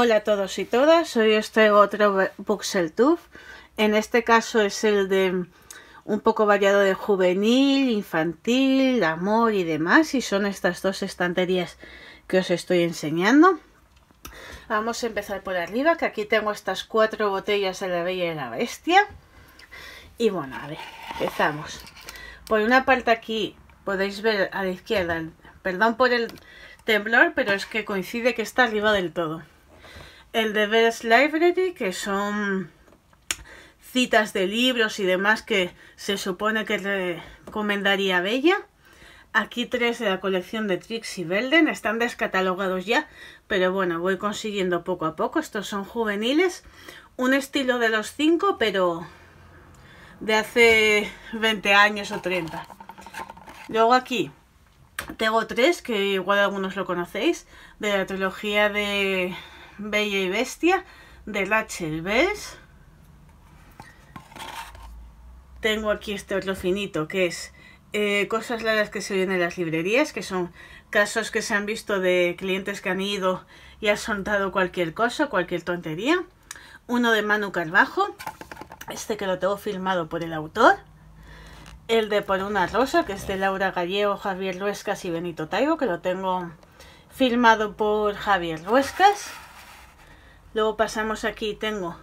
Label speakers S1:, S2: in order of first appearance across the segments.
S1: Hola a todos y todas, hoy os este traigo otro Buxel En este caso es el de un poco variado de juvenil, infantil, amor y demás. Y son estas dos estanterías que os estoy enseñando. Vamos a empezar por arriba, que aquí tengo estas cuatro botellas de la Bella y la Bestia. Y bueno, a ver, empezamos. Por una parte aquí podéis ver a la izquierda, perdón por el temblor, pero es que coincide que está arriba del todo el Best Library, que son citas de libros y demás que se supone que recomendaría Bella. Aquí tres de la colección de Trixie Belden, están descatalogados ya, pero bueno, voy consiguiendo poco a poco. Estos son juveniles, un estilo de los cinco, pero de hace 20 años o 30. Luego aquí tengo tres, que igual algunos lo conocéis, de la trilogía de Bella y Bestia de la ves. Tengo aquí este otro finito que es eh, cosas raras que se oyen en las librerías, que son casos que se han visto de clientes que han ido y han soltado cualquier cosa, cualquier tontería. Uno de Manu Carvajo, este que lo tengo filmado por el autor. El de Por una rosa, que es de Laura Gallego, Javier Ruescas y Benito Taigo, que lo tengo filmado por Javier Ruescas. Luego pasamos aquí, tengo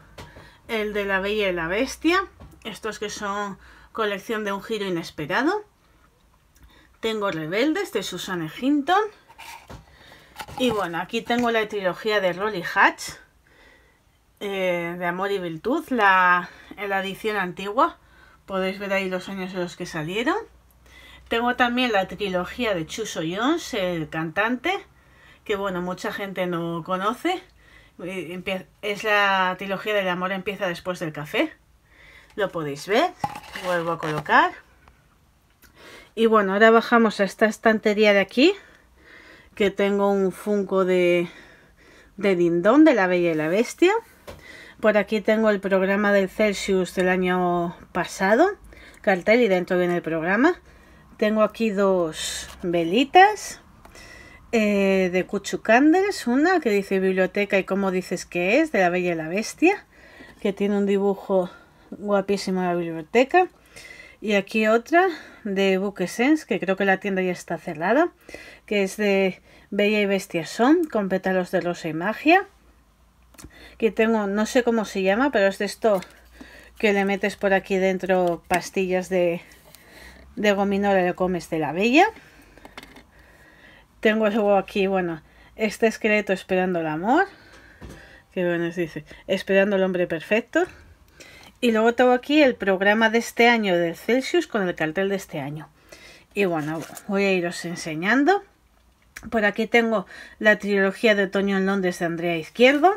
S1: el de la Bella y la Bestia, estos que son colección de un giro inesperado. Tengo Rebeldes de Susanne Hinton. Y bueno, aquí tengo la trilogía de Rolly Hatch, eh, de Amor y Virtud, la, la edición antigua. Podéis ver ahí los años en los que salieron. Tengo también la trilogía de Chuso Jones, el cantante, que bueno, mucha gente no conoce. Eh, es la trilogía del amor empieza después del café. Lo podéis ver. Vuelvo a colocar. Y bueno, ahora bajamos a esta estantería de aquí. Que tengo un funco de, de Dindón, de la Bella y la Bestia. Por aquí tengo el programa del Celsius del año pasado. Cartel y dentro viene el programa. Tengo aquí dos velitas eh, de Candles una que dice biblioteca y cómo dices que es, de la Bella y la Bestia, que tiene un dibujo guapísimo de la biblioteca. Y aquí otra de Sense que creo que la tienda ya está cerrada, que es de Bella y Bestia Son, con pétalos de rosa y magia. Que tengo, no sé cómo se llama, pero es de esto que le metes por aquí dentro pastillas de, de y le comes de la bella. Tengo luego aquí, bueno, este esqueleto esperando el amor. Que bueno, dice, esperando el hombre perfecto. Y luego tengo aquí el programa de este año del Celsius con el cartel de este año. Y bueno, voy a iros enseñando. Por aquí tengo la trilogía de Otoño en Londres de Andrea Izquierdo,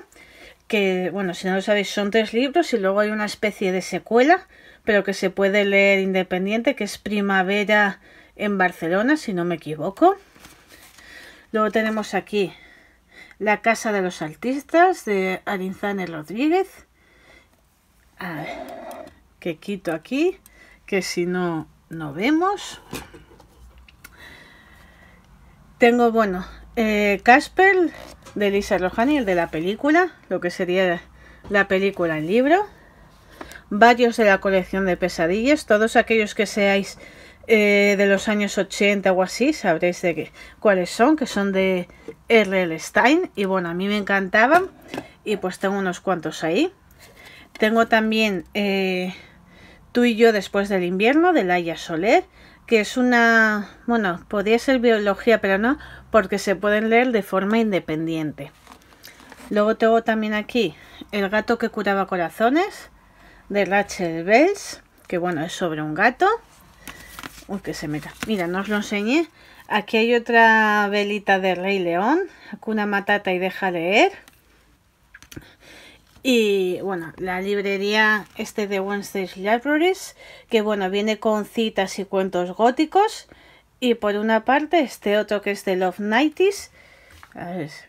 S1: que, bueno, si no lo sabéis, son tres libros y luego hay una especie de secuela, pero que se puede leer independiente, que es Primavera en Barcelona, si no me equivoco. Luego tenemos aquí La Casa de los Artistas de Arinzane Rodríguez. A ver, que quito aquí, que si no, no vemos. Tengo, bueno, eh, Casper de Lisa Rojani, el de la película, lo que sería la película en libro. Varios de la colección de pesadillas, todos aquellos que seáis eh, de los años 80 o así, sabréis de qué, cuáles son, que son de R.L. Stein. Y bueno, a mí me encantaban y pues tengo unos cuantos ahí. Tengo también eh, Tú y yo después del invierno de Laia Soler, que es una, bueno, podría ser biología, pero no, porque se pueden leer de forma independiente. Luego tengo también aquí El gato que curaba corazones de Rachel Bells, que bueno, es sobre un gato. Uy, que se meta. Mira, no os lo enseñé. Aquí hay otra velita de Rey León. una Matata y Deja Leer. Y bueno, la librería este de Wednesday Libraries, que bueno, viene con citas y cuentos góticos. Y por una parte, este otro que es de Love Nighties,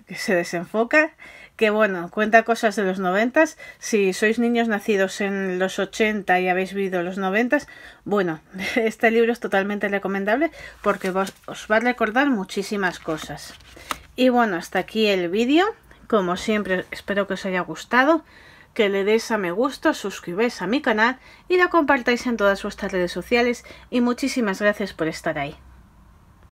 S1: que se desenfoca, que bueno, cuenta cosas de los noventas, si sois niños nacidos en los 80 y habéis vivido los noventas, bueno, este libro es totalmente recomendable porque os va a recordar muchísimas cosas. Y bueno, hasta aquí el vídeo, como siempre espero que os haya gustado, que le deis a me gusta, suscribáis a mi canal y la compartáis en todas vuestras redes sociales y muchísimas gracias por estar ahí.